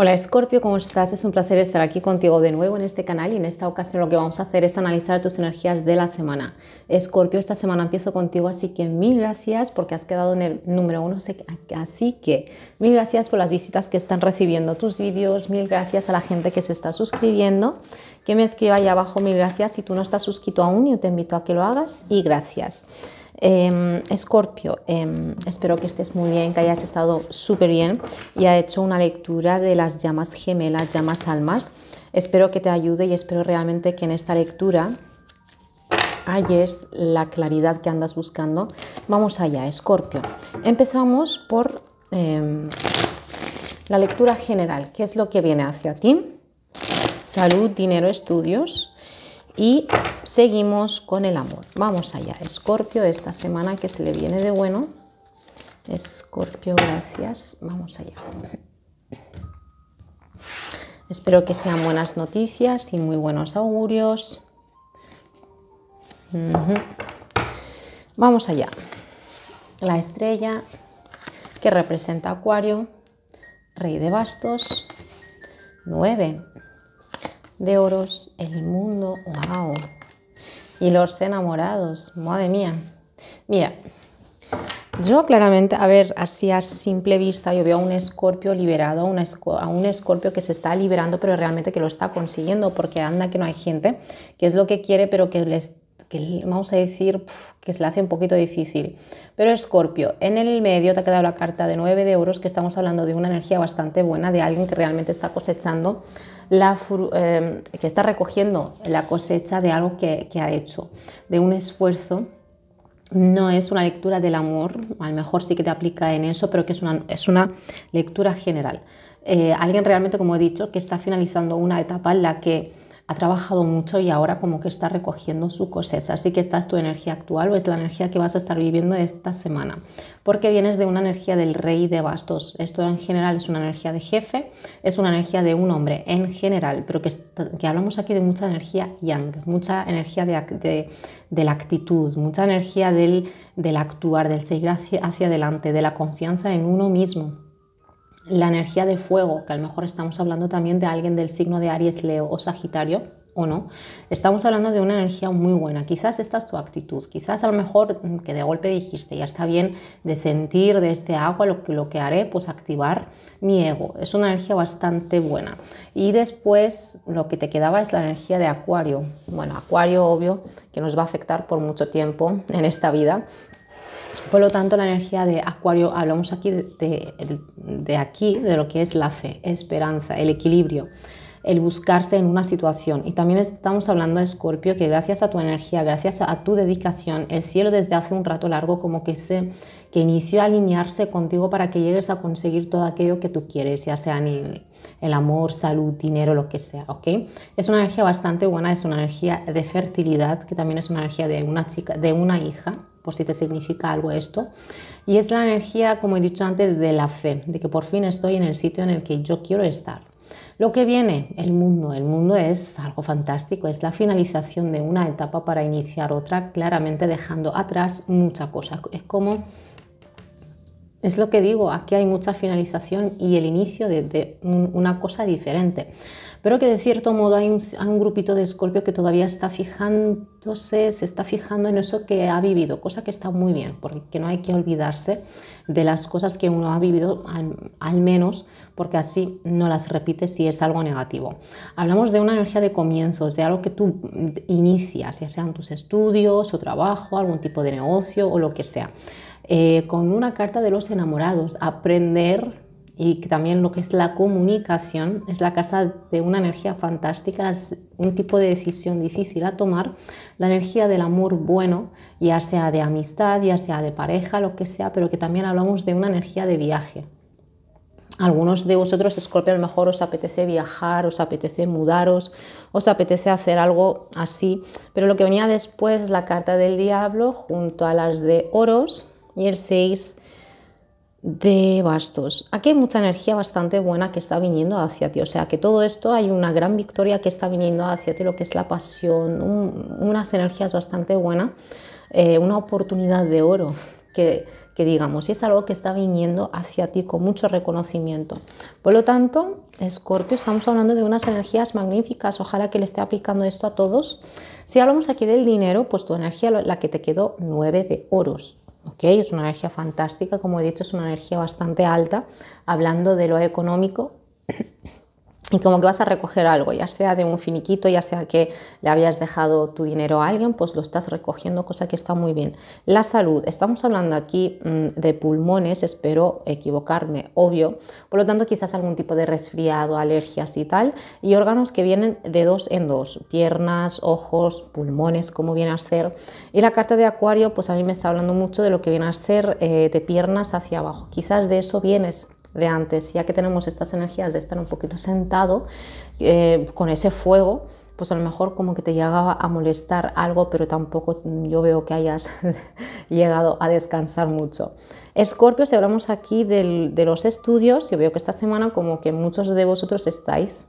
Hola Scorpio, ¿cómo estás? Es un placer estar aquí contigo de nuevo en este canal y en esta ocasión lo que vamos a hacer es analizar tus energías de la semana. Scorpio, esta semana empiezo contigo, así que mil gracias porque has quedado en el número uno, así que mil gracias por las visitas que están recibiendo tus vídeos, mil gracias a la gente que se está suscribiendo, que me escriba ahí abajo, mil gracias. Si tú no estás suscrito aún, yo te invito a que lo hagas y gracias. Escorpio, em, em, espero que estés muy bien, que hayas estado súper bien y ha hecho una lectura de las llamas gemelas, llamas almas. Espero que te ayude y espero realmente que en esta lectura halles la claridad que andas buscando. Vamos allá, Escorpio. Empezamos por em, la lectura general. ¿Qué es lo que viene hacia ti? Salud, dinero, estudios y seguimos con el amor. Vamos allá, Escorpio, esta semana que se le viene de bueno. Escorpio, gracias. Vamos allá. Espero que sean buenas noticias y muy buenos augurios. Vamos allá. La estrella que representa Acuario, Rey de Bastos, 9 de oros el mundo. ¡Wow! Y los enamorados, madre mía. Mira, yo claramente, a ver, así a simple vista, yo veo a un escorpio liberado, a un escorpio que se está liberando, pero realmente que lo está consiguiendo, porque anda que no hay gente, que es lo que quiere, pero que les vamos a decir que se le hace un poquito difícil. Pero Escorpio, en el medio te ha quedado la carta de 9 de oros, que estamos hablando de una energía bastante buena, de alguien que realmente está cosechando Em, que está recogiendo la cosecha de algo que, ha hecho, de un esfuerzo no es una lectura del amor, a lo mejor sí que te aplica en eso, pero que es una, lectura general. Eh, alguien realmente, como he dicho, que está finalizando una etapa en la que ha trabajado mucho y ahora como que está recogiendo su cosecha. Así que esta es tu energía actual o es la energía que vas a estar viviendo esta semana. Porque vienes de una energía del rey de bastos. Esto en general es una energía de jefe, es una energía de un hombre en general, pero que, que hablamos aquí de mucha energía yang, mucha energía de, la actitud, mucha energía del, del actuar, del seguir hacia adelante, de la confianza en uno mismo la energía de fuego, que a lo mejor estamos hablando también de alguien del signo de Aries, Leo o Sagitario, o no, estamos hablando de una energía muy buena. Quizás esta es tu actitud, quizás a lo mejor mm, que de golpe dijiste, ya está bien de sentir de este agua, lo que, lo que haré, pues activar mi ego. Es una energía bastante buena. Y después lo que te quedaba es la energía de Acuario. Bueno, Acuario obvio que nos va a afectar por mucho tiempo en esta vida, por lo tanto, la energía de Acuario, hablamos aquí de, aquí, de lo que es la fe, esperanza, el equilibrio, el buscarse en una situación. Y también estamos hablando de Escorpio, que gracias a tu energía, gracias a tu dedicación, el cielo desde hace un rato largo como que se que inició a alinearse contigo para que llegues a conseguir todo aquello que tú quieres, ya sea el, amor, salud, dinero, lo que sea, ¿ok? Es una energía bastante buena, es una energía de fertilidad, que también es una energía de una chica, de una hija, por si te significa algo esto. Y es la energía, como he dicho antes, de la fe, de que por fin estoy en el sitio en el que yo quiero estar. Lo que viene, el mundo. El mundo es algo fantástico, es la finalización de una etapa para iniciar otra, claramente dejando atrás mucha cosa. Es como, es lo que digo, aquí hay mucha finalización y el inicio de, una cosa diferente pero que de cierto modo hay un, un, grupito de Escorpio que todavía está fijándose, se está fijando en eso que ha vivido, cosa que está muy bien, porque no hay que olvidarse de las cosas que uno ha vivido, al, menos, porque así no las repite si es algo negativo. Hablamos de una energía de comienzos, de algo que tú inicias, ya sean tus estudios o trabajo, algún tipo de negocio o lo que sea. Eh, con una carta de los enamorados, aprender y también lo que es la comunicación, es la casa de una energía fantástica, es un tipo de decisión difícil a tomar, la energía del amor bueno, ya sea de amistad, ya sea de pareja, lo que sea, pero que también hablamos de una energía de viaje. Algunos de vosotros, Scorpio, a lo mejor os apetece viajar, os apetece mudaros, os apetece hacer algo así, pero lo que venía después es la carta del diablo junto a las de oros y el 6 de bastos. Aquí hay mucha energía bastante buena que está viniendo hacia ti, o sea que todo esto hay una gran victoria que está viniendo hacia ti, lo que es la pasión, unas energías bastante buenas, eh, una oportunidad de oro que, digamos, y es algo que está viniendo hacia ti con mucho reconocimiento. Por lo tanto, Escorpio, estamos hablando de unas energías magníficas, ojalá que le esté aplicando esto a todos. Si hablamos aquí del dinero, pues tu energía, la que te quedó, 9 de oros es una energía fantástica, como he dicho, es una energía bastante alta, hablando de lo económico y como que vas a recoger algo, ya sea de un finiquito, ya sea que le habías dejado tu dinero a alguien, pues lo estás recogiendo, cosa que está muy bien. La salud, estamos hablando aquí mm, de pulmones, espero equivocarme, obvio, por lo tanto quizás algún tipo de resfriado, alergias y tal, y órganos que vienen de dos en dos, piernas, ojos, pulmones, como viene a ser. Y la carta de acuario, pues a mí me está hablando mucho de lo que viene a ser eh, de piernas hacia abajo, quizás de eso vienes de antes, ya que tenemos estas energías de estar un poquito sentado eh, con ese fuego, pues a lo mejor como que te llegaba a molestar algo, pero tampoco yo veo que hayas llegado a descansar mucho. Escorpio, si hablamos aquí de los estudios, yo veo que esta semana como que muchos de vosotros estáis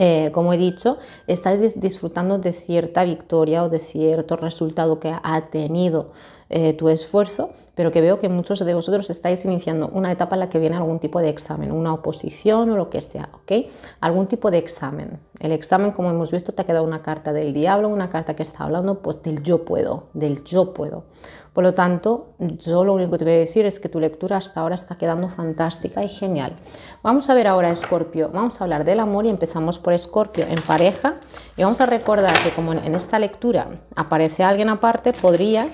eh, como he dicho, estáis disfrutando de cierta victoria o de cierto resultado que ha tenido eh, tu esfuerzo, pero que veo que muchos de vosotros estáis iniciando una etapa en la que viene algún tipo de examen, una oposición o lo que sea, ¿ok? Algún tipo de examen. El examen, como hemos visto, te ha quedado una carta del diablo, una carta que está hablando pues del yo puedo, del yo puedo. Por lo tanto, yo lo único que te voy a decir es que tu lectura hasta ahora está quedando fantástica y genial. Vamos a ver ahora Escorpio, vamos a hablar del amor y empezamos por Escorpio en pareja y vamos a recordar que como en esta lectura aparece alguien aparte, podría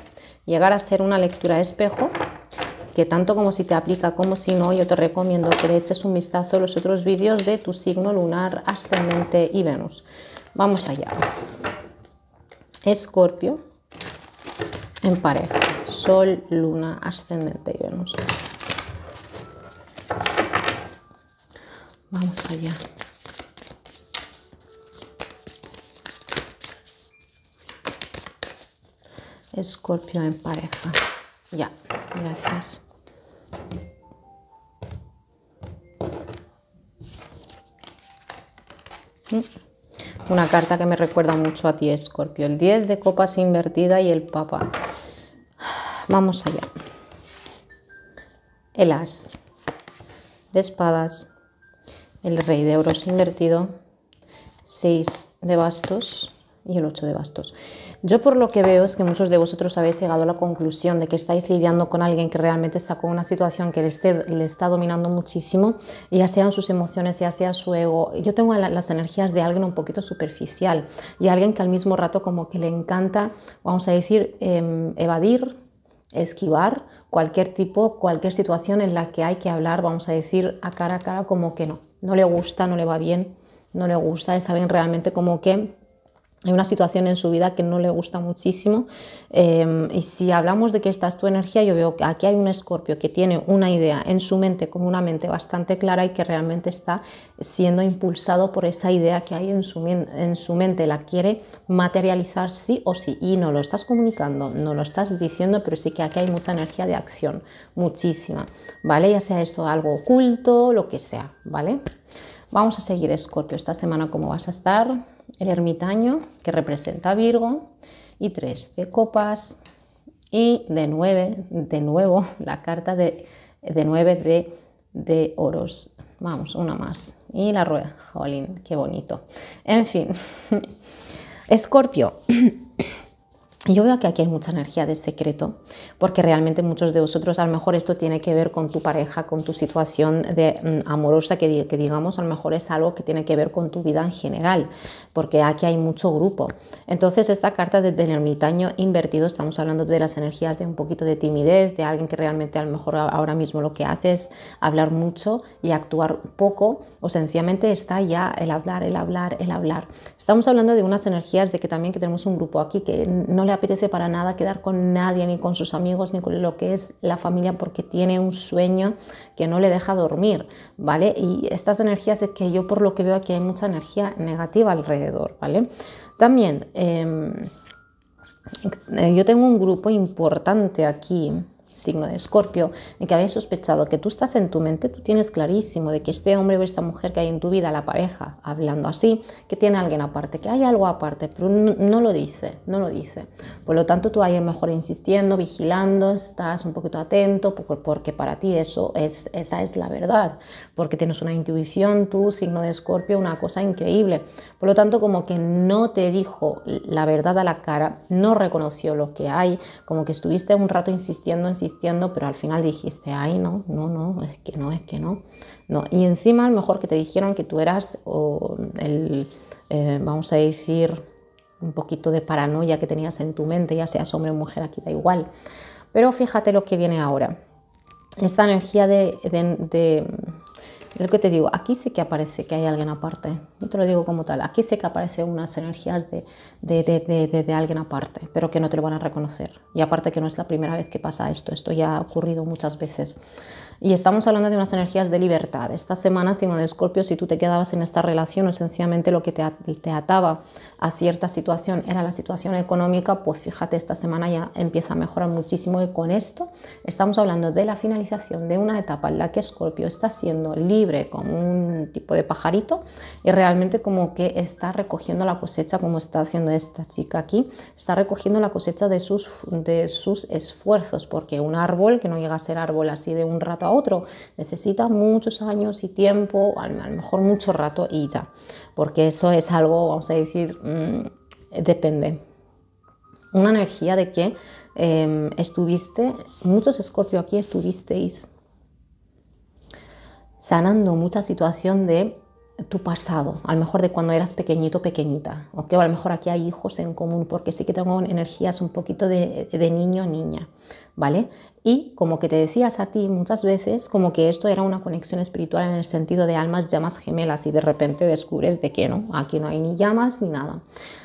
llegar a ser una lectura de espejo, que tanto como si te aplica como si no, yo te recomiendo que le eches un vistazo a los otros vídeos de tu signo lunar, ascendente y Venus. Vamos allá. Escorpio en pareja. Sol, luna, ascendente y Venus. Vamos allá. escorpio en pareja. Ya, gracias. Mm. Una carta que me recuerda mucho a ti, Escorpio. El 10 de copas invertida y el Papa. Vamos allá. El As de espadas. El Rey de oros invertido. 6 de bastos y el 8 de bastos. Yo por lo que veo es que muchos de vosotros habéis llegado a la conclusión de que estáis lidiando con alguien que realmente está con una situación que le, está dominando muchísimo, ya sean sus emociones, ya sea su ego. Yo tengo las energías de alguien un poquito superficial y alguien que al mismo rato como que le encanta, vamos a decir, em, evadir, esquivar cualquier tipo, cualquier situación en la que hay que hablar, vamos a decir, a cara a cara como que no, no le gusta, no le va bien, no le gusta, es alguien realmente como que hay una situación en su vida que no le gusta muchísimo. Em, y si hablamos de que esta es tu energía, yo veo que aquí hay un escorpio que tiene una idea en su mente como una mente bastante clara y que realmente está siendo impulsado por esa idea que hay en su, en su mente. La quiere materializar sí o sí. Y no lo estás comunicando, no lo estás diciendo, pero sí que aquí hay mucha energía de acción, muchísima. ¿Vale? Ya sea esto algo oculto, lo que sea. ¿Vale? Vamos a seguir, Escorpio, esta semana cómo vas a estar el ermitaño que representa Virgo y tres de copas y de nueve, de nuevo la carta de, de nueve de, de oros. Vamos, una más. Y la rueda. Jolín, qué bonito. En fin. Escorpio. yo veo que aquí hay mucha energía de secreto, porque realmente muchos de vosotros, a lo mejor esto tiene que ver con tu pareja, con tu situación de, mm, amorosa, que, digamos, a lo mejor es algo que tiene que ver con tu vida en general, porque aquí hay mucho grupo. Entonces, esta carta de, del ermitaño invertido, estamos hablando de las energías de un poquito de timidez, de alguien que realmente a lo mejor ahora mismo lo que hace es hablar mucho y actuar poco, o sencillamente está ya el hablar, el hablar, el hablar. Estamos hablando de unas energías de que también que tenemos un grupo aquí que no le apetece para nada quedar con nadie, ni con sus amigos, ni con lo que es la familia, porque tiene un sueño que no le deja dormir, ¿vale? Y estas energías es que yo por lo que veo aquí hay mucha energía negativa alrededor, ¿vale? También em, eh, yo tengo un grupo importante aquí, signo de escorpio, en que habéis sospechado que tú estás en tu mente, tú tienes clarísimo de que este hombre o esta mujer que hay en tu vida, la pareja, hablando así, que tiene alguien aparte, que hay algo aparte, pero no, lo dice, no lo dice. Por lo tanto, tú ahí mejor insistiendo, vigilando, estás un poquito atento, porque para ti eso es, esa es la verdad porque tienes una intuición, tu signo de escorpio, una cosa increíble. Por lo tanto, como que no te dijo la verdad a la cara, no reconoció lo que hay, como que estuviste un rato insistiendo, insistiendo, pero al final dijiste, ay, no, no, no, es que no, es que no. no. Y encima, a mejor que te dijeron que tú eras el, eh, vamos a decir, un poquito de paranoia que tenías en tu mente, ya seas hombre o mujer, aquí da igual. Pero fíjate lo que viene ahora esta energía de, lo que te digo, aquí sé que aparece que hay alguien aparte. No te lo digo como tal. Aquí sé que aparecen unas energías de, de, de, de, alguien aparte, pero que no te lo van a reconocer. Y aparte que no es la primera vez que pasa esto. Esto ya ha ocurrido muchas veces. Y estamos hablando de unas energías de libertad. Esta semana, sino de Escorpio, si tú te quedabas en esta relación, esencialmente lo que te, te ataba a cierta situación era la situación económica, pues fíjate, esta semana ya empieza a mejorar muchísimo. Y con esto estamos hablando de la finalización de una etapa en la que Escorpio está siendo libre libre con un tipo de pajarito y realmente como que está recogiendo la cosecha como está haciendo esta chica aquí, está recogiendo la cosecha de sus, de sus esfuerzos porque un árbol que no llega a ser árbol así de un rato a otro necesita muchos años y tiempo, a lo mejor mucho rato y ya, porque eso es algo, vamos a decir, mm, depende. Una energía de que em, estuviste, muchos escorpio aquí estuvisteis sanando mucha situación de tu pasado, a lo mejor de cuando eras pequeñito, pequeñita, o a lo mejor aquí hay hijos en común, porque sí que tengo energías un poquito de, niño, niña, ¿vale? Y como que te decías a ti muchas veces, como que esto era una conexión espiritual en el sentido de almas, llamas gemelas, y de repente descubres de que no, aquí no hay ni llamas ni nada.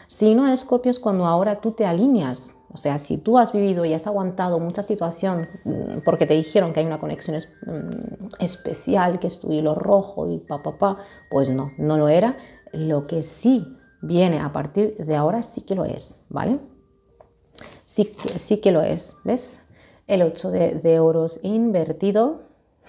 Si no, Scorpio, es cuando ahora tú te alineas o sea, si tú has vivido y has aguantado mucha situación mm, porque te dijeron que hay una conexión mm, especial, que es tu hilo rojo y pa, pa, pa, pues no, no lo era. Lo que sí viene a partir de ahora sí que lo es, ¿vale? Sí, que, sí que lo es, ¿ves? El 8 de, de oros invertido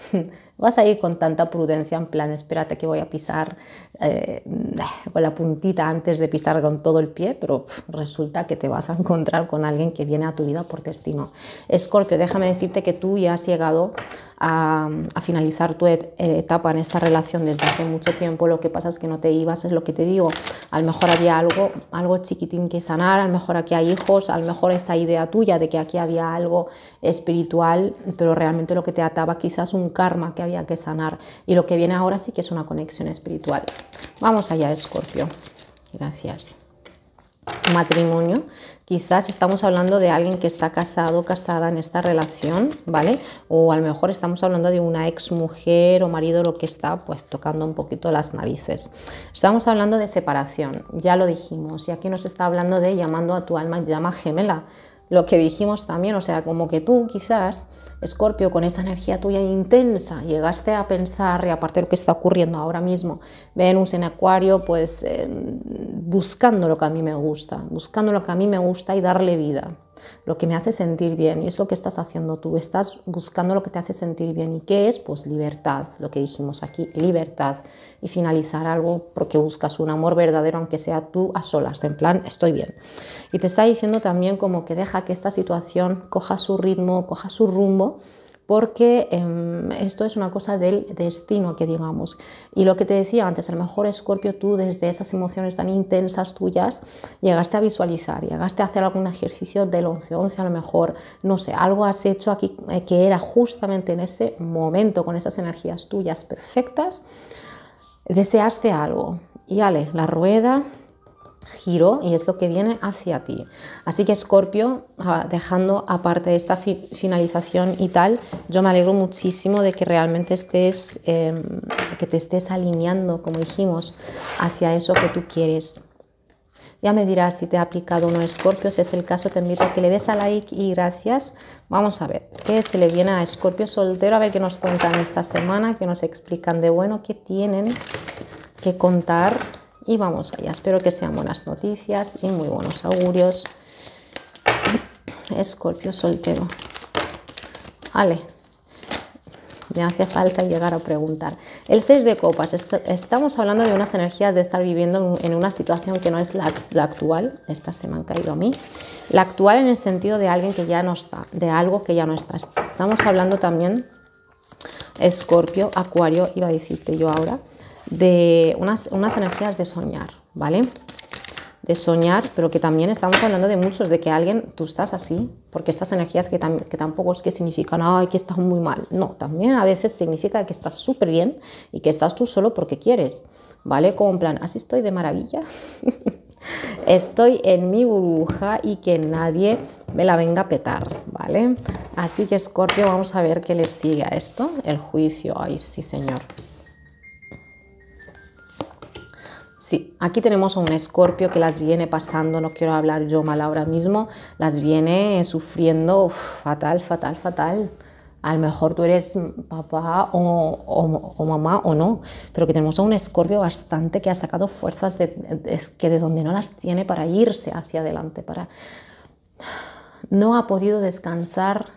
vas a ir con tanta prudencia, en plan, espérate que voy a pisar eh, mm, con la puntita antes de pisar con todo el pie, pero resulta que te vas a encontrar con alguien que viene a tu vida por destino. Escorpio, déjame decirte que tú ya has llegado a, finalizar tu eh, etapa en esta relación desde hace mucho tiempo, lo que pasa es que no te ibas, es lo que te digo, a lo mejor había algo, algo chiquitín que sanar, a lo mejor aquí hay hijos, a lo mejor esa idea tuya de que aquí había algo espiritual, pero realmente lo que te ataba quizás un karma que había que sanar. Y lo que viene ahora sí que es una conexión espiritual. Vamos allá, Escorpio. Gracias. Matrimonio. Quizás estamos hablando de alguien que está casado, casada en esta relación, ¿vale? O a lo mejor estamos hablando de una ex mujer o marido, lo que está pues tocando un poquito las narices. Estamos hablando de separación, ya lo dijimos. Y aquí nos está hablando de llamando a tu alma llama gemela. Lo que dijimos también, o sea, como que tú quizás Escorpio, con esa energía tuya intensa, llegaste a pensar, y aparte de lo que está ocurriendo ahora mismo, Venus en Acuario, pues eh, buscando lo que a mí me gusta, buscando lo que a mí me gusta y darle vida lo que me hace sentir bien. Y es lo que estás haciendo tú, estás buscando lo que te hace sentir bien. ¿Y qué es? Pues libertad, lo que dijimos aquí, libertad. Y finalizar algo porque buscas un amor verdadero, aunque sea tú a solas, en plan, estoy bien. Y te está diciendo también como que deja que esta situación coja su ritmo, coja su rumbo porque em, esto es una cosa del destino que digamos. Y lo que te decía antes, a lo mejor Escorpio tú desde esas emociones tan intensas tuyas llegaste a visualizar, llegaste a hacer algún ejercicio del 11-11 a lo mejor, no sé, algo has hecho aquí eh, que era justamente en ese momento con esas energías tuyas perfectas, deseaste algo. Y ale, la rueda giro y es lo que viene hacia ti. Así que Escorpio, ah, dejando aparte esta finalización y tal, yo me alegro muchísimo de que realmente estés, em, que te estés alineando, como dijimos, hacia eso que tú quieres. Ya me dirás si te ha aplicado uno no Escorpio. Si es el caso, te invito a que le des a like y gracias. Vamos a ver qué se le viene a Escorpio soltero, a ver qué nos cuentan esta semana, qué nos explican de bueno, qué tienen que contar y vamos allá, espero que sean buenas noticias y muy buenos augurios. Escorpio soltero. vale me hace falta llegar a preguntar. El 6 de copas, estamos hablando de unas energías de estar viviendo en una situación que no es la, la, actual, estas se me han caído a mí, la actual en el sentido de alguien que ya no está, de algo que ya no está. Estamos hablando también, Escorpio, Acuario, iba a decirte yo ahora, de unas, energías de soñar, ¿vale? De soñar, pero que también estamos hablando de muchos, de que alguien, tú estás así, porque estas energías que, que tampoco es que significan, ay, que estás muy mal. No, también a veces significa que estás súper bien y que estás tú solo porque quieres, ¿vale? Como en plan, así estoy de maravilla. Estoy en mi burbuja y que nadie me la venga a petar, ¿vale? Así que Scorpio, vamos a ver qué le sigue a esto. El juicio, ay sí señor. Sí, aquí tenemos a un escorpio que las viene pasando, no quiero hablar yo mal ahora mismo, las viene sufriendo fatal, fatal, fatal. A lo mejor tú eres papá o, o, mamá o no, pero que tenemos a un escorpio bastante que ha sacado fuerzas de, que de donde no las tiene para irse hacia adelante, para... No ha podido descansar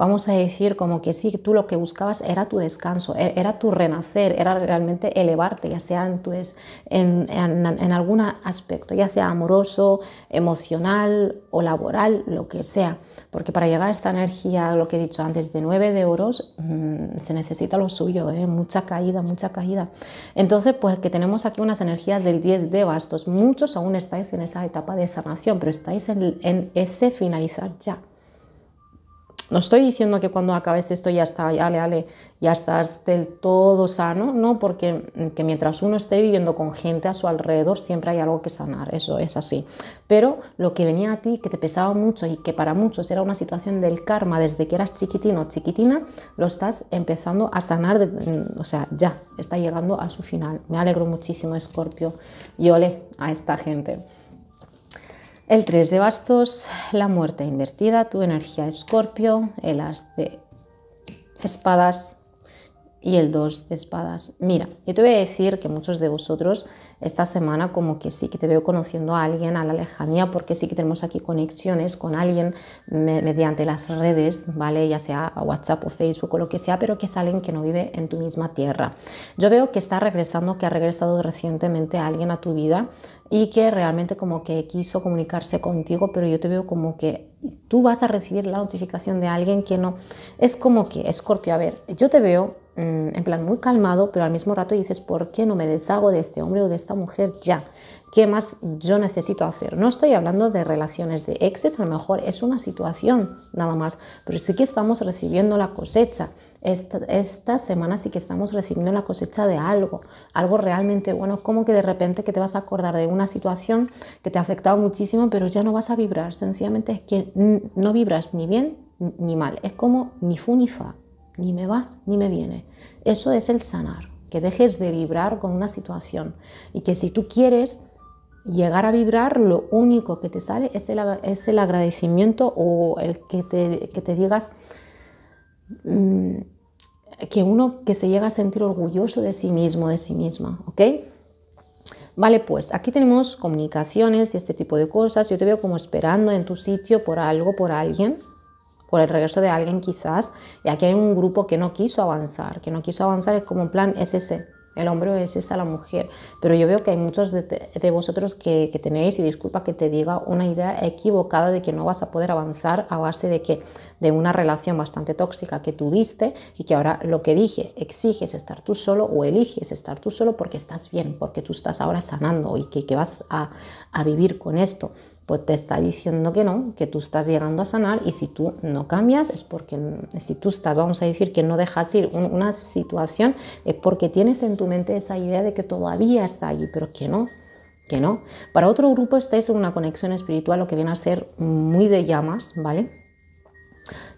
vamos a decir como que sí, tú lo que buscabas era tu descanso, e-, era tu renacer, era realmente elevarte, ya sea en, es, en, algún aspecto, ya sea amoroso, emocional o laboral, lo que sea. Porque para llegar a esta energía, lo que he dicho antes, de 9 de oros, mm, se necesita lo suyo, ¿eh? mucha caída, mucha caída. Entonces, pues que tenemos aquí unas energías del 10 de bastos. Muchos aún estáis en esa etapa de sanación, pero estáis en ese finalizar ya. No estoy diciendo que cuando acabes esto ya está, ale, ale, ya estás del todo sano, no, porque mientras uno esté viviendo con gente a su alrededor siempre hay algo que sanar, eso es así. Pero lo que venía a ti, que te pesaba mucho y que para muchos era una situación del karma desde que eras chiquitino o chiquitina, lo estás empezando a sanar, o sea, ya está llegando a su final. Me alegro muchísimo, Scorpio, y ole a esta gente. El 3 de bastos, la muerte invertida, tu energía escorpio, el as de espadas, y el 2 de espadas. Mira, yo te voy a decir que muchos de vosotros esta semana como que sí que te veo conociendo a alguien a la lejanía porque sí que tenemos aquí conexiones con alguien mediante las redes, ¿vale? Ya sea WhatsApp o Facebook o lo que sea, pero que es alguien que no vive en tu misma tierra. Yo veo que está regresando, que ha regresado recientemente a alguien a tu vida y que realmente como que quiso comunicarse contigo, pero yo te veo como que tú vas a recibir la notificación de alguien que no. Es como que, Scorpio, a ver, yo te veo Mm, en plan muy calmado, pero al mismo rato dices, ¿por qué no me deshago de este hombre o de esta mujer ya? ¿Qué más yo necesito hacer? No estoy hablando de relaciones de exes, a lo mejor es una situación nada más, pero sí que estamos recibiendo la cosecha. Esta, semana sí que estamos recibiendo la cosecha de algo, algo realmente bueno, como que de repente que te vas a acordar de una situación que te ha afectado muchísimo, pero ya no vas a vibrar, sencillamente es que no vibras ni bien ni mal, es como ni fu ni fa ni me va ni me viene. Eso es el sanar, que dejes de vibrar con una situación y que si tú quieres llegar a vibrar, lo único que te sale es el, agradecimiento o el que te, digas mm, que uno que se llega a sentir orgulloso de sí mismo, de sí misma, ¿ok? Vale, pues aquí tenemos comunicaciones y este tipo de cosas. Yo te veo como esperando en tu sitio por algo, por alguien, por el regreso de alguien quizás, y aquí hay un grupo que no quiso avanzar, que no quiso avanzar, es como en plan, es ese, el hombre es esa la mujer, pero yo veo que hay muchos de, vosotros que, tenéis, y disculpa que te diga, una idea equivocada de que no vas a poder avanzar a base de que de una relación bastante tóxica que tuviste y que ahora lo que dije, exiges estar tú solo o eliges estar tú solo porque estás bien, porque tú estás ahora sanando y que, vas a, a vivir con esto pues te está diciendo que no, que tú estás llegando a sanar y si tú no cambias es porque, si tú estás, vamos a decir, que no dejas ir una situación, es porque tienes en tu mente esa idea de que todavía está allí, pero que no, que no. Para otro grupo estáis es una conexión espiritual, lo que viene a ser muy de llamas, ¿vale?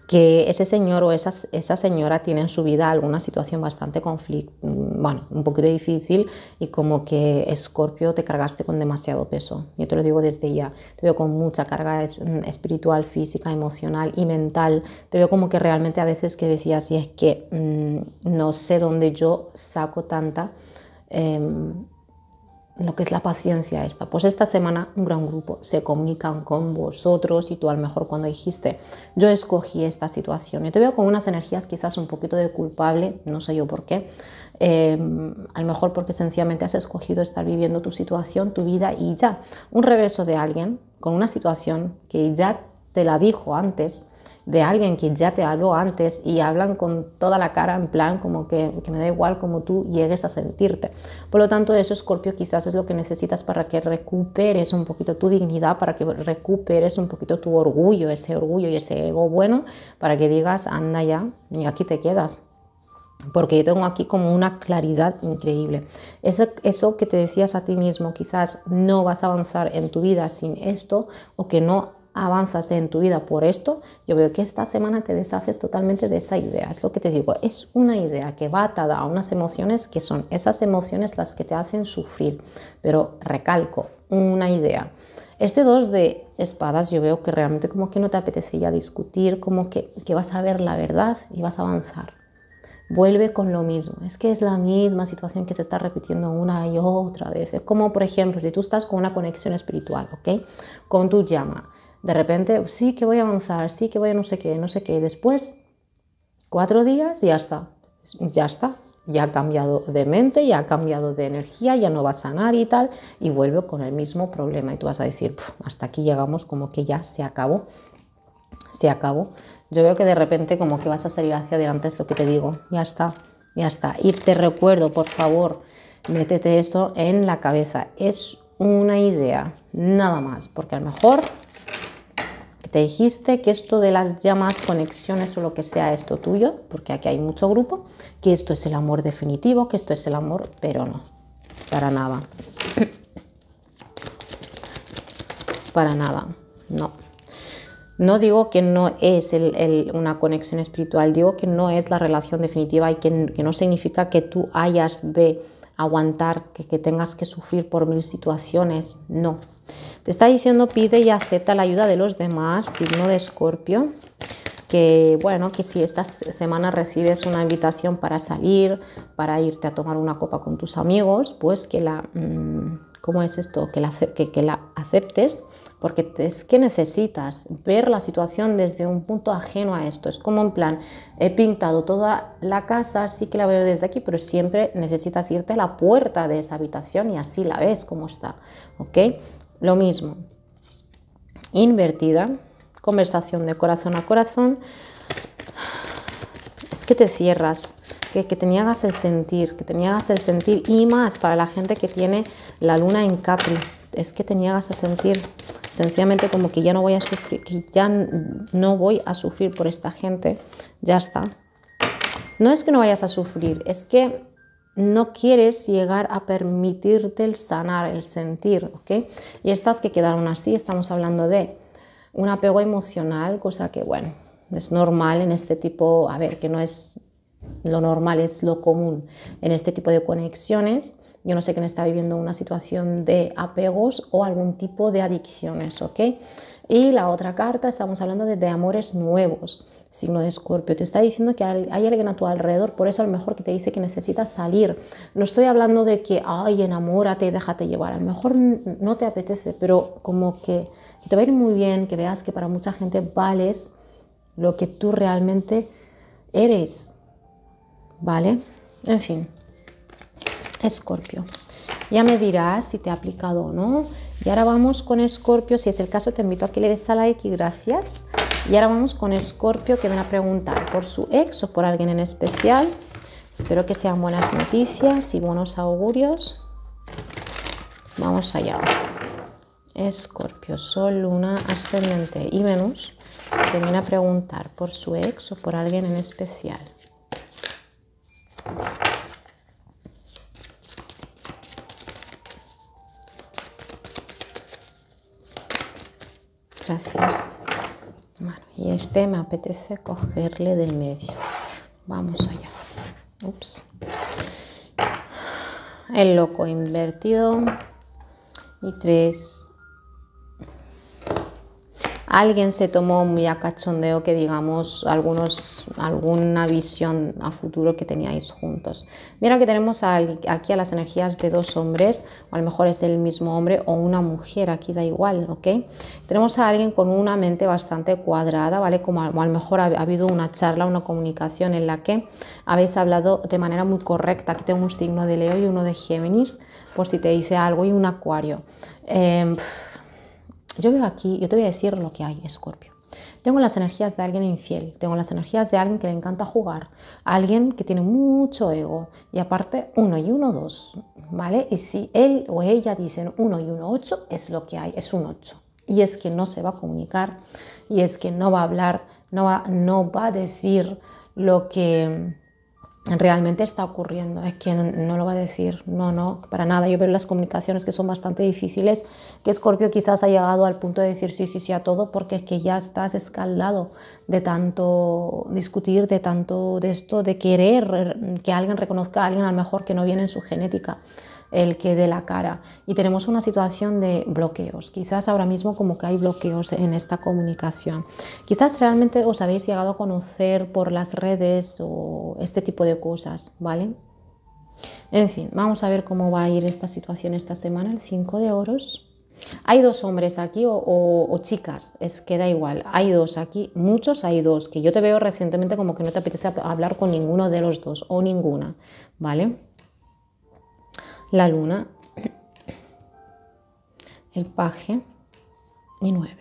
que ese señor o esa, esa señora tiene en su vida alguna situación bastante conflicto mm, bueno, un poquito difícil y como que Escorpio te cargaste con demasiado peso. Yo te lo digo desde ya, te veo con mucha carga mm, espiritual, física, emocional y mental. Te veo como que realmente a veces que decía sí es que mm, no sé dónde yo saco tanta... Em, lo que es la paciencia esta. Pues esta semana un gran grupo se comunican con vosotros y tú a lo mejor cuando dijiste yo escogí esta situación, yo te veo con unas energías quizás un poquito de culpable, no sé yo por qué, eh, a lo mejor porque sencillamente has escogido estar viviendo tu situación, tu vida y ya, un regreso de alguien con una situación que ya te la dijo antes, de alguien que ya te habló antes y hablan con toda la cara en plan como que, me da igual como tú llegues a sentirte. Por lo tanto, eso Scorpio quizás es lo que necesitas para que recuperes un poquito tu dignidad, para que recuperes un poquito tu orgullo, ese orgullo y ese ego bueno, para que digas, anda ya, y aquí te quedas porque yo tengo aquí como una claridad increíble. Eso, eso, que te decías a ti mismo, quizás no vas a avanzar en tu vida sin esto o que no avanzas en tu vida por esto, yo veo que esta semana te deshaces totalmente de esa idea. Es lo que te digo, es una idea que va atada a unas emociones que son esas emociones las que te hacen sufrir. Pero recalco, una idea. Este dos de espadas yo veo que realmente como que no te apetece ya discutir, como que, que vas a ver la verdad y vas a avanzar vuelve con lo mismo. Es que es la misma situación que se está repitiendo una y otra vez. Es como, por ejemplo, si tú estás con una conexión espiritual, ¿ok? Con tu llama. De repente, sí que voy a avanzar, sí que voy a no sé qué, no sé qué. Y después, cuatro días y ya está. Ya está. Ya ha cambiado de mente, ya ha cambiado de energía, ya no va a sanar y tal. Y vuelve con el mismo problema. Y tú vas a decir, hasta aquí llegamos, como que ya se acabó. Se acabó. Yo veo que de repente como que vas a salir hacia adelante, es lo que te digo. Ya está, ya está. Y te recuerdo, por favor, métete eso en la cabeza. Es una idea, nada más, porque a lo mejor te dijiste que esto de las llamas, conexiones o lo que sea, esto tuyo, porque aquí hay mucho grupo, que esto es el amor definitivo, que esto es el amor, pero no, para nada. para nada, no. No digo que no es el, una conexión espiritual, digo que no es la relación definitiva y que no significa que tú hayas de aguantar, que, tengas que sufrir por mil situaciones, no. Te está diciendo pide y acepta la ayuda de los demás, signo de escorpio, que bueno, que si esta semana recibes una invitación para salir, para irte a tomar una copa con tus amigos, pues que la... Mm, ¿Cómo es esto? Que la, aceptes porque es que necesitas ver la situación desde un punto ajeno a esto. Es como en plan, he pintado toda la casa, sí que la veo desde aquí, pero siempre necesitas irte a la puerta de esa habitación y así la ves cómo está. ¿Ok? Lo mismo. Invertida, conversación de corazón a corazón. Es que te cierras, que, que te niegas el sentir, que te niegas el sentir y más para la gente que tiene la luna en Capri. Es que te niegas a sentir, sencillamente como que ya no voy a sufrir, que ya no voy a sufrir por esta gente, ya está. No es que no vayas a sufrir, es que no quieres llegar a permitirte el sanar, el sentir, ¿ok? Y estas que quedaron así, estamos hablando de un apego emocional, cosa que, bueno, es normal en este tipo, a ver, que no es lo normal, es lo común en este tipo de conexiones. Yo no sé quién está viviendo una situación de apegos o algún tipo de adicciones, ¿ok? Y la otra carta, estamos hablando de, amores nuevos, signo de escorpio. Te está diciendo que hay alguien a tu alrededor, por eso a lo mejor que te dice que necesitas salir. No estoy hablando de que, ay, enamórate y déjate llevar. A lo mejor no te apetece, pero como que, que te va a ir muy bien, que veas que para mucha gente vales lo que tú realmente eres, ¿vale? En fin, Escorpio. Ya me dirás si te ha aplicado o no. Y ahora vamos con Escorpio. Si es el caso, te invito a que le des a like y gracias. Y ahora vamos con Escorpio que van a preguntar por su ex o por alguien en especial. Espero que sean buenas noticias y buenos augurios. Vamos allá. Escorpio, Sol, Luna, Ascendente y Venus que viene a preguntar por su ex o por alguien en especial. y este me apetece cogerle del medio. Vamos allá. Ups. El loco invertido. Y tres alguien se tomó muy a cachondeo que digamos algunos, alguna visión a futuro que teníais juntos. Mira que tenemos aquí a las energías de dos hombres, o a lo mejor es el mismo hombre o una mujer, aquí da igual, ¿ok? Tenemos a alguien con una mente bastante cuadrada, ¿vale? Como a, lo mejor ha, habido una charla, una comunicación en la que habéis hablado de manera muy correcta. Aquí tengo un signo de Leo y uno de Géminis, por si te dice algo, y un acuario. Em, yo veo aquí, yo te voy a decir lo que hay, Escorpio. Tengo las energías de alguien infiel, tengo las energías de alguien que le encanta jugar, alguien que tiene mucho ego y aparte uno y uno dos, ¿vale? Y si él o ella dicen uno y uno ocho, es lo que hay, es un ocho. Y es que no se va a comunicar, y es que no va a hablar, no va, no va a decir lo que, realmente está ocurriendo. Es que no, lo va a decir, no, no, para nada. Yo veo las comunicaciones que son bastante difíciles, que Scorpio quizás ha llegado al punto de decir sí, sí, sí a todo, porque es que ya estás escaldado de tanto discutir, de tanto de esto, de querer que alguien reconozca a alguien a lo mejor que no viene en su genética el que dé la cara. Y tenemos una situación de bloqueos. Quizás ahora mismo como que hay bloqueos en esta comunicación. Quizás realmente os habéis llegado a conocer por las redes o este tipo de cosas, ¿vale? En fin, vamos a ver cómo va a ir esta situación esta semana, el 5 de oros. Hay dos hombres aquí o, chicas, es que da igual, hay dos aquí, muchos hay dos, que yo te veo recientemente como que no te apetece hablar con ninguno de los dos o ninguna, ¿vale? la luna, el paje y nueve.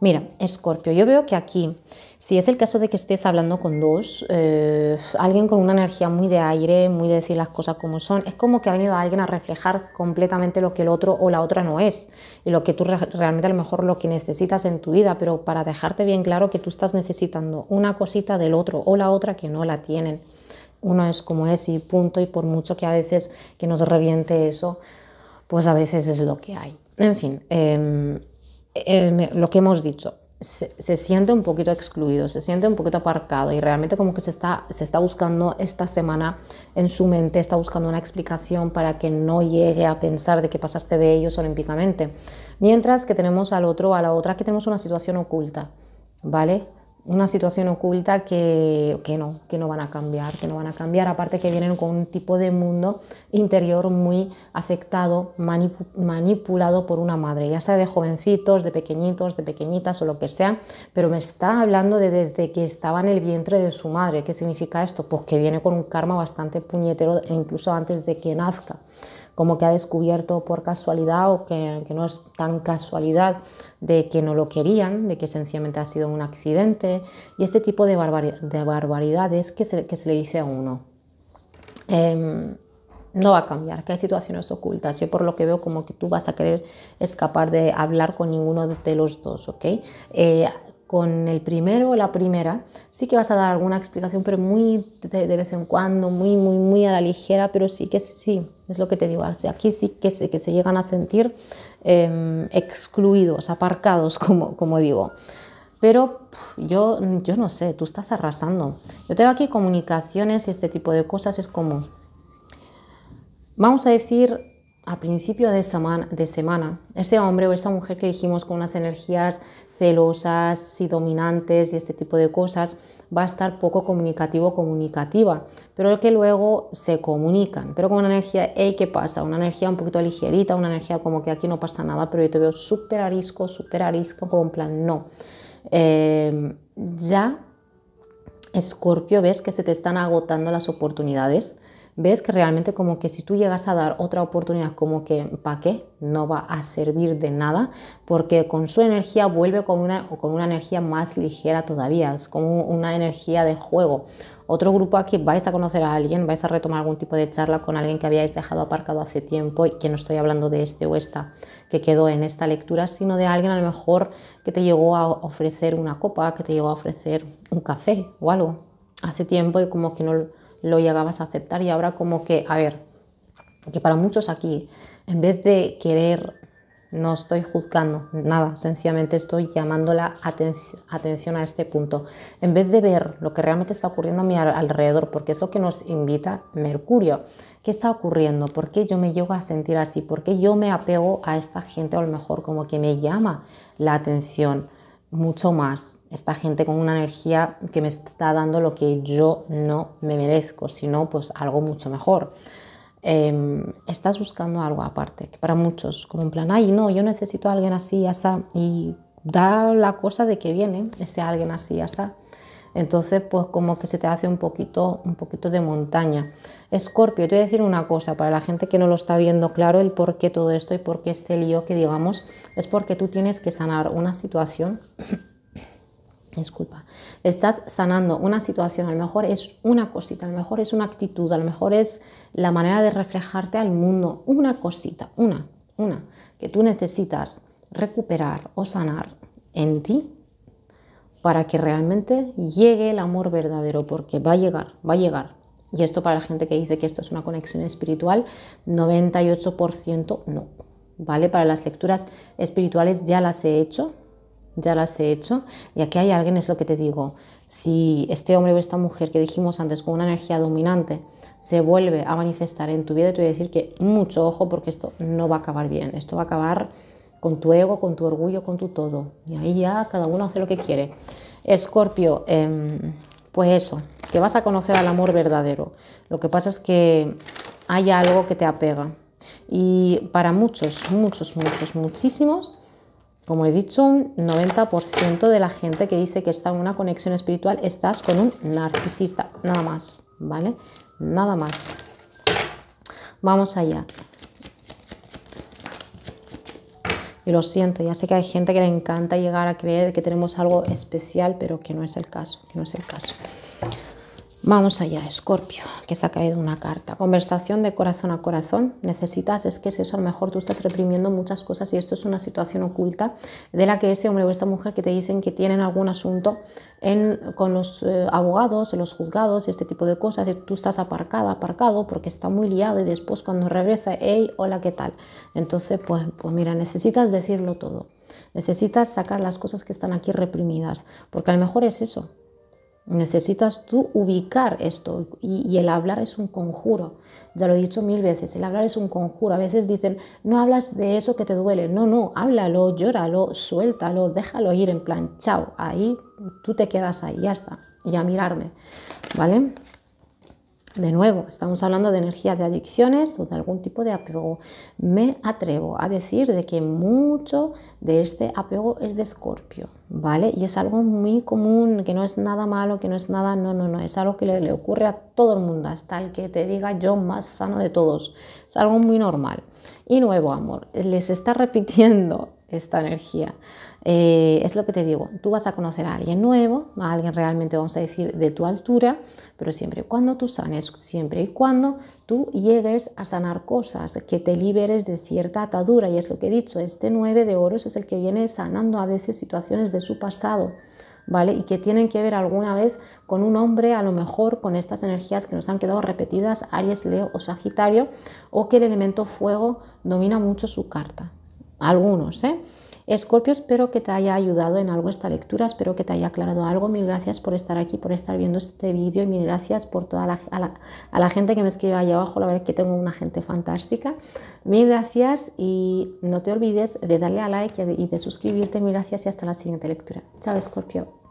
Mira, Escorpio, yo veo que aquí, si es el caso de que estés hablando con dos, eh, alguien con una energía muy de aire, muy de decir las cosas como son, es como que ha venido alguien a reflejar completamente lo que el otro o la otra no es y lo que tú realmente a lo mejor lo que necesitas en tu vida, pero para dejarte bien claro que tú estás necesitando una cosita del otro o la otra que no la tienen uno es como es y punto, y por mucho que a veces que nos reviente eso, pues a veces es lo que hay. En fin, em, em, lo que hemos dicho, se, siente un poquito excluido, se siente un poquito aparcado y realmente como que se está, se está buscando esta semana en su mente, está buscando una explicación para que no llegue a pensar de que pasaste de ellos olímpicamente. Mientras que tenemos al otro, a la otra, que tenemos una situación oculta, ¿vale? una situación oculta que, que, no, que no van a cambiar, que no van a cambiar, aparte que vienen con un tipo de mundo interior muy afectado, manipulado por una madre, ya sea de jovencitos, de pequeñitos, de pequeñitas o lo que sea, pero me está hablando de desde que estaba en el vientre de su madre. ¿Qué significa esto? Pues que viene con un karma bastante puñetero, e incluso antes de que nazca como que ha descubierto por casualidad o que, no es tan casualidad de que no lo querían, de que sencillamente ha sido un accidente y este tipo de, barbaridades que se, que se, le dice a uno. Em, no va a cambiar, que hay situaciones ocultas. Yo por lo que veo como que tú vas a querer escapar de hablar con ninguno de los dos, ¿ok? Eh, con el primero o la primera, sí que vas a dar alguna explicación, pero muy de, de, vez en cuando, muy, muy, muy a la ligera, pero sí que sí, es lo que te digo, ah, aquí sí que se, que se llegan a sentir em, excluidos, aparcados, como, como digo. Pero yo, yo no sé, tú estás arrasando. Yo tengo aquí comunicaciones y este tipo de cosas es como, Vamos a decir a principio de semana, semana, ese hombre o esa mujer que dijimos con unas energías celosas y dominantes y este tipo de cosas, va a estar poco comunicativo o comunicativa, pero que luego se comunican, pero con una energía, hey, ¿qué pasa? Una energía un poquito ligerita, una energía como que aquí no pasa nada, pero yo te veo súper arisco, súper arisco, como plan, no. Em, ya, Escorpio, ves que se te están agotando las oportunidades, ves que realmente como que si tú llegas a dar otra oportunidad como que para qué, no va a servir de nada, porque con su energía vuelve con una, con una energía más ligera todavía, es como una energía de juego. Otro grupo aquí, vais a conocer a alguien, vais a retomar algún tipo de charla con alguien que habíais dejado aparcado hace tiempo y que no estoy hablando de este o esta que quedó en esta lectura, sino de alguien a lo mejor que te llegó a ofrecer una copa, que te llegó a ofrecer un café o algo hace tiempo y como que no lo llegabas a aceptar y ahora como que, a ver, que para muchos aquí, en vez de querer, no estoy juzgando nada, sencillamente estoy llamando la atención a este punto. En vez de ver lo que realmente está ocurriendo a mi alrededor, porque es lo que nos invita Mercurio, ¿qué está ocurriendo? ¿Por qué yo me llego a sentir así? ¿Por qué yo me apego a esta gente o a lo mejor como que me llama la atención? mucho más. Esta gente con una energía que me está dando lo que yo no me merezco, sino pues algo mucho mejor. Em, estás buscando algo aparte, que para muchos, como en plan, ay, no, yo necesito a alguien así, asa, y da la cosa de que viene ese alguien así, asa. Entonces, pues como que se te hace un poquito, un poquito de montaña. Escorpio, te voy a decir una cosa, para la gente que no lo está viendo claro, el por qué todo esto y por qué este lío que digamos, es porque tú tienes que sanar una situación. disculpa, estás sanando una situación, a lo mejor es una cosita, a lo mejor es una actitud, a lo mejor es la manera de reflejarte al mundo, una cosita, una, una, que tú necesitas recuperar o sanar en ti para que realmente llegue el amor verdadero, porque va a llegar, va a llegar. Y esto para la gente que dice que esto es una conexión espiritual, 98% no. ¿Vale? Para las lecturas espirituales ya las he hecho, ya las he hecho. Y aquí hay alguien, es lo que te digo. Si este hombre o esta mujer que dijimos antes con una energía dominante se vuelve a manifestar en tu vida, te voy a decir que mucho ojo porque esto no va a acabar bien. Esto va a acabar con tu ego, con tu orgullo, con tu todo. Y ahí ya cada uno hace lo que quiere. Escorpio, em, pues eso, que vas a conocer al amor verdadero. Lo que pasa es que hay algo que te apega. Y para muchos, muchos, muchos, muchísimos, como he dicho, un 90% de la gente que dice que está en una conexión espiritual, estás con un narcisista, nada más, ¿vale? Nada más. Vamos allá. Y lo siento, ya sé que hay gente que le encanta llegar a creer que tenemos algo especial, pero que no es el caso, que no es el caso. Vamos allá, Escorpio, que se ha caído una carta. Conversación de corazón a corazón. Necesitas, es que es eso, a lo mejor tú estás reprimiendo muchas cosas y esto es una situación oculta de la que ese hombre o esa mujer que te dicen que tienen algún asunto con los eh, abogados, en los juzgados, este tipo de cosas, tú estás aparcada, aparcado, porque está muy liado y después cuando regresa, hey, hola, ¿qué tal? Entonces, pues, pues mira, necesitas decirlo todo. Necesitas sacar las cosas que están aquí reprimidas, porque a lo mejor es eso, Necesitas tú ubicar esto y, el hablar es un conjuro. Ya lo he dicho mil veces, el hablar es un conjuro. A veces dicen, no hablas de eso que te duele. No, no, háblalo, llóralo, suéltalo, déjalo ir en plan, chao, ahí tú te quedas ahí, ya está. Y a mirarme, ¿vale? De nuevo, estamos hablando de energías de adicciones o de algún tipo de apego. Me atrevo a decir de que mucho de este apego es de escorpio, ¿vale? Y es algo muy común, que no es nada malo, que no es nada, no, no, no, es algo que le, ocurre a todo el mundo, hasta el que te diga yo más sano de todos. Es algo muy normal. Y nuevo, amor, les está repitiendo esta energía. Eh, es lo que te digo, tú vas a conocer a alguien nuevo, a alguien realmente vamos a decir de tu altura, pero siempre y cuando tú sanes, siempre y cuando tú llegues a sanar cosas, que te liberes de cierta atadura. Y es lo que he dicho, este nueve de oros es el que viene sanando a veces situaciones de su pasado. ¿Vale? Y que tienen que ver alguna vez con un hombre, a lo mejor con estas energías que nos han quedado repetidas, Aries, Leo o Sagitario, o que el elemento fuego domina mucho su carta. Algunos, ¿eh? Escorpio, espero que te haya ayudado en algo esta lectura, espero que te haya aclarado algo. Mil gracias por estar aquí, por estar viendo este vídeo y mil gracias por toda a la, gente que me escribe ahí abajo. La verdad es que tengo una gente fantástica. Mil gracias y no te olvides de darle a like y de suscribirte. Mil gracias y hasta la siguiente lectura. Chao, Escorpio.